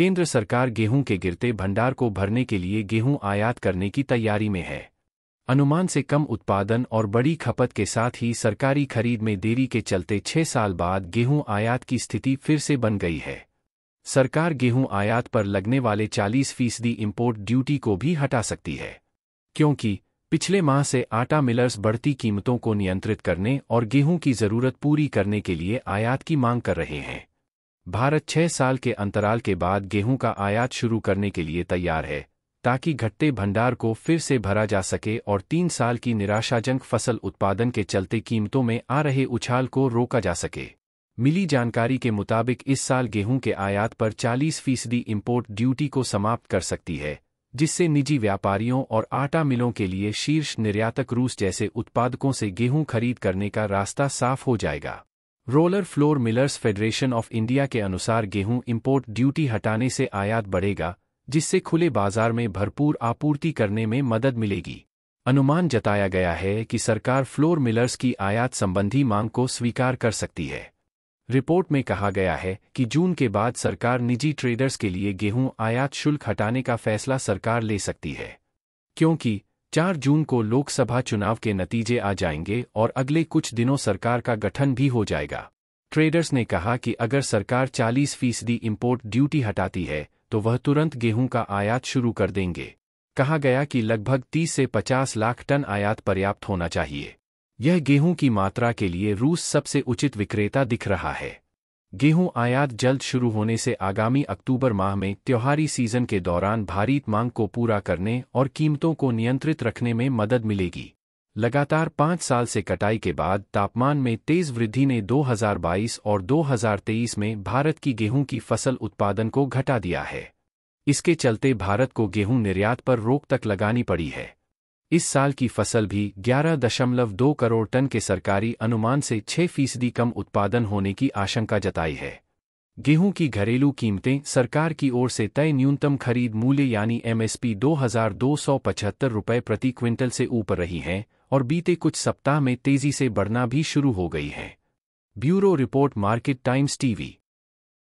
केंद्र सरकार गेहूं के गिरते भंडार को भरने के लिए गेहूं आयात करने की तैयारी में है अनुमान से कम उत्पादन और बड़ी खपत के साथ ही सरकारी खरीद में देरी के चलते छह साल बाद गेहूं आयात की स्थिति फिर से बन गई है सरकार गेहूं आयात पर लगने वाले 40 फीसदी इम्पोर्ट ड्यूटी को भी हटा सकती है क्योंकि पिछले माह से आटा मिलर्स बढ़ती कीमतों को नियंत्रित करने और गेहूं की जरूरत पूरी करने के लिए आयात की मांग कर रहे हैं भारत छह साल के अंतराल के बाद गेहूं का आयात शुरू करने के लिए तैयार है ताकि घटते भंडार को फिर से भरा जा सके और तीन साल की निराशाजनक फसल उत्पादन के चलते कीमतों में आ रहे उछाल को रोका जा सके मिली जानकारी के मुताबिक इस साल गेहूं के आयात पर 40 फीसदी इम्पोर्ट ड्यूटी को समाप्त कर सकती है जिससे निजी व्यापारियों और आटा मिलों के लिए शीर्ष निर्यातक रूस जैसे उत्पादकों से गेहूं खरीद करने का रास्ता साफ हो जाएगा roller flour millers federation of India के अनुसार गेहूं इंपोर्ट ड्यूटी हटाने से आयात बढ़ेगा जिससे खुले बाजार में भरपूर आपूर्ति करने में मदद मिलेगी अनुमान जताया गया है कि सरकार फ्लोर मिलर्स की आयात संबंधी मांग को स्वीकार कर सकती है रिपोर्ट में कहा गया है कि जून के बाद सरकार निजी ट्रेडर्स के लिए गेहूं आयात शुल्क हटाने का फैसला सरकार ले सकती है क्योंकि चार जून को लोकसभा चुनाव के नतीजे आ जाएंगे और अगले कुछ दिनों सरकार का गठन भी हो जाएगा ट्रेडर्स ने कहा कि अगर सरकार 40 फीसदी इम्पोर्ट ड्यूटी हटाती है तो वह तुरंत गेहूं का आयात शुरू कर देंगे कहा गया कि लगभग 30 से 50 लाख टन आयात पर्याप्त होना चाहिए यह गेहूं की मात्रा के लिए रूस सबसे उचित विक्रेता दिख रहा है गेहूं आयात जल्द शुरू होने से आगामी अक्टूबर माह में त्योहारी सीजन के दौरान भारी मांग को पूरा करने और कीमतों को नियंत्रित रखने में मदद मिलेगी लगातार पाँच साल से कटाई के बाद तापमान में तेज वृद्धि ने 2022 और 2023 में भारत की गेहूं की फसल उत्पादन को घटा दिया है इसके चलते भारत को गेहूं निर्यात पर रोक तक लगानी पड़ी है इस साल की फसल भी 11.2 करोड़ टन के सरकारी अनुमान से 6 फीसदी कम उत्पादन होने की आशंका जताई है गेहूं की घरेलू कीमतें सरकार की ओर से तय न्यूनतम खरीद मूल्य यानी एमएसपी दो हजार रुपये प्रति क्विंटल से ऊपर रही हैं और बीते कुछ सप्ताह में तेजी से बढ़ना भी शुरू हो गई है bureau report market times TV